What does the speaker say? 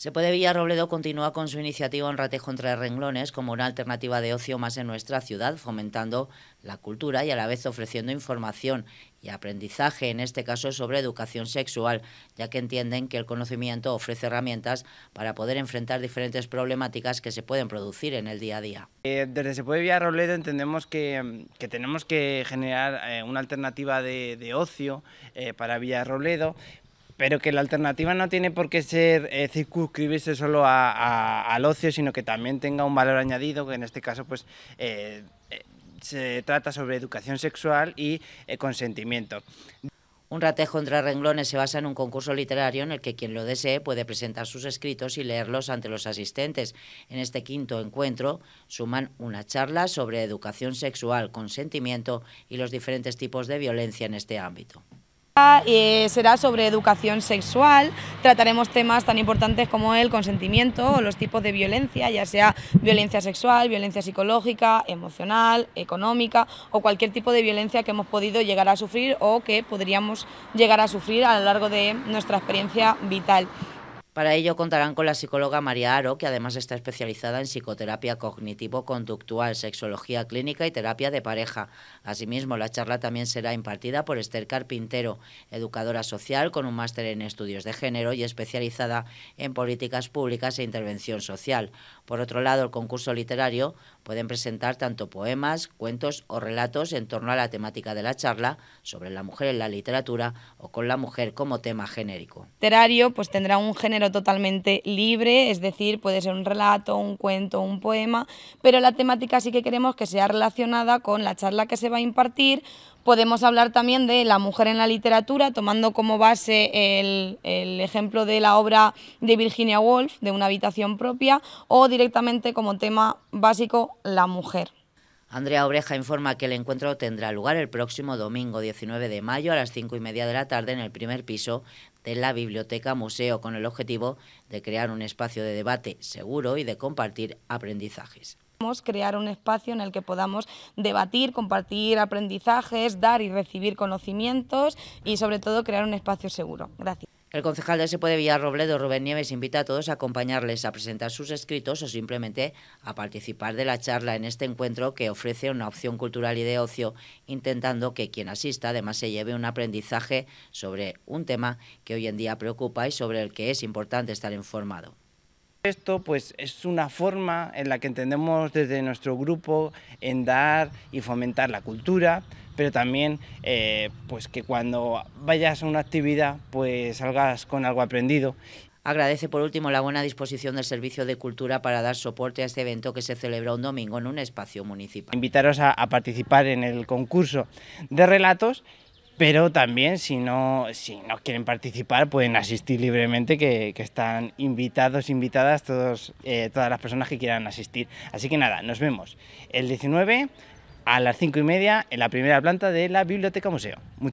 Se puede Villarrobledo continúa con su iniciativa en Ratejo entre renglones como una alternativa de ocio más en nuestra ciudad, fomentando la cultura y a la vez ofreciendo información y aprendizaje, en este caso sobre educación sexual, ya que entienden que el conocimiento ofrece herramientas para poder enfrentar diferentes problemáticas que se pueden producir en el día a día. Eh, desde Se puede Villarrobledo entendemos que, tenemos que generar eh, una alternativa de, ocio eh, para Villarrobledo, pero que la alternativa no tiene por qué ser eh, circunscribirse solo al ocio, sino que también tenga un valor añadido, que en este caso pues eh, eh, se trata sobre educación sexual y consentimiento. Un ratejo entre renglones se basa en un concurso literario en el que quien lo desee puede presentar sus escritos y leerlos ante los asistentes. En este quinto encuentro suman una charla sobre educación sexual, consentimiento y los diferentes tipos de violencia en este ámbito. Eh, será sobre educación sexual, trataremos temas tan importantes como el consentimiento o los tipos de violencia, ya sea violencia sexual, violencia psicológica, emocional, económica o cualquier tipo de violencia que hemos podido llegar a sufrir o que podríamos llegar a sufrir a lo largo de nuestra experiencia vital. Para ello contarán con la psicóloga María Aro, que además está especializada en psicoterapia cognitivo-conductual, sexología clínica y terapia de pareja. Asimismo, la charla también será impartida por Esther Carpintero, educadora social con un máster en estudios de género y especializada en políticas públicas e intervención social. Por otro lado, el concurso literario Pueden presentar tanto poemas, cuentos o relatos en torno a la temática de la charla sobre la mujer en la literatura o con la mujer como tema genérico. Literario pues tendrá un género totalmente libre, es decir, puede ser un relato, un cuento, un poema, pero la temática sí que queremos que sea relacionada con la charla que se va a impartir Podemos hablar también de la mujer en la literatura, tomando como base el, ejemplo de la obra de Virginia Woolf, de una habitación propia, o directamente como tema básico la mujer. Andrea Obreja informa que el encuentro tendrá lugar el próximo domingo 19 de mayo a las 5 y media de la tarde en el primer piso de la Biblioteca Museo con el objetivo de crear un espacio de debate seguro y de compartir aprendizajes crear un espacio en el que podamos debatir, compartir aprendizajes, dar y recibir conocimientos y sobre todo crear un espacio seguro. Gracias. El concejal de de Villarrobledo, Rubén Nieves, invita a todos a acompañarles a presentar sus escritos o simplemente a participar de la charla en este encuentro que ofrece una opción cultural y de ocio, intentando que quien asista además se lleve un aprendizaje sobre un tema que hoy en día preocupa y sobre el que es importante estar informado. Esto pues es una forma en la que entendemos desde nuestro grupo en dar y fomentar la cultura, pero también eh, pues que cuando vayas a una actividad pues salgas con algo aprendido. Agradece por último la buena disposición del Servicio de Cultura para dar soporte a este evento que se celebra un domingo en un espacio municipal. Invitaros a participar en el concurso de relatos pero también si no, si quieren participar pueden asistir libremente, que, están invitados, invitadas todos, eh, todas las personas que quieran asistir. Así que nada, nos vemos el 19 a las 5 y media en la primera planta de la Biblioteca Museo.